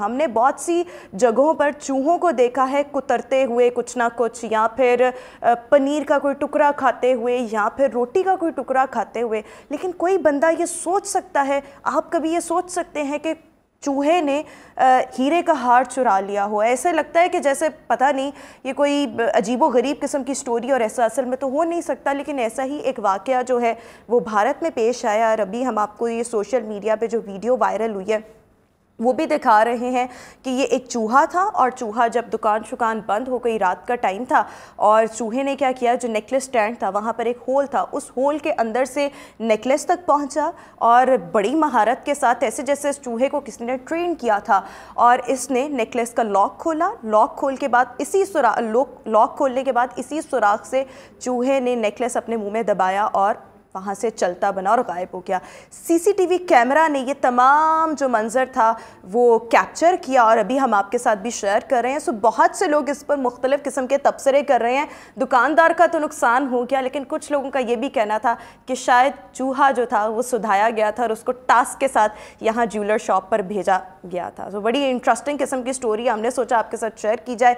हमने बहुत सी जगहों पर चूहों को देखा है कुतरते हुए कुछ ना कुछ या फिर पनीर का कोई टुकड़ा खाते हुए या फिर रोटी का कोई टुकड़ा खाते हुए लेकिन कोई बंदा ये सोच सकता है आप कभी ये सोच सकते हैं कि चूहे ने हीरे का हार चुरा लिया हो ऐसे लगता है कि जैसे पता नहीं ये कोई अजीबो गरीब किस्म की स्टोरी और ऐसा असल में तो हो नहीं सकता लेकिन ऐसा ही एक वाक़ जो है वो भारत में पेश आया और अभी हम आपको ये सोशल मीडिया पे जो वीडियो वायरल हुई है वो भी दिखा रहे हैं कि ये एक चूहा था और चूहा जब दुकान शुकान बंद हो गई रात का टाइम था और चूहे ने क्या किया जो नेकलेस स्टैंड था वहाँ पर एक होल था उस होल के अंदर से नेकलेस तक पहुँचा और बड़ी महारत के साथ ऐसे जैसे इस चूहे को किसी ने ट्रेन किया था और इसने नेकलेस का लॉक खोला लॉक खोल के बाद इसी सुराख लॉक खोलने के बाद इसी सुराख से चूहे ने नेकलेस अपने मुँह में दबाया और वहाँ से चलता बना और गायब हो गया सीसीटीवी कैमरा ने ये तमाम जो मंज़र था वो कैप्चर किया और अभी हम आपके साथ भी शेयर कर रहे हैं सो बहुत से लोग इस पर मुख्तलिफ़ किस्म के तबसरे कर रहे हैं दुकानदार का तो नुकसान हो गया लेकिन कुछ लोगों का ये भी कहना था कि शायद चूहा जो था वो सुधाया गया था और उसको टास्क के साथ यहाँ ज्वेलर शॉप पर भेजा गया था तो बड़ी इंटरेस्टिंग किस्म की स्टोरी हमने सोचा आपके साथ शेयर की जाए